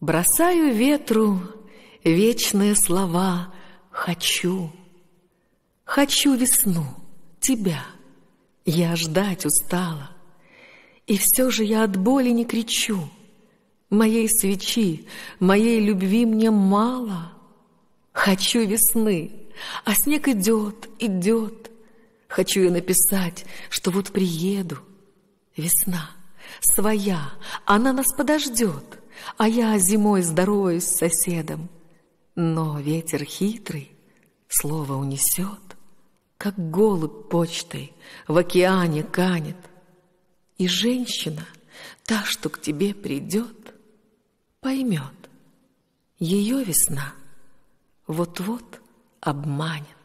Бросаю ветру вечные слова «хочу». Хочу весну, тебя, я ждать устала. И все же я от боли не кричу. Моей свечи, моей любви мне мало. Хочу весны, а снег идет, идет. Хочу я написать, что вот приеду. Весна своя, она нас подождет а я зимой здороваюсь с соседом. Но ветер хитрый, слово унесет, как голубь почтой в океане канет. И женщина, та, что к тебе придет, поймет, ее весна вот-вот обманет.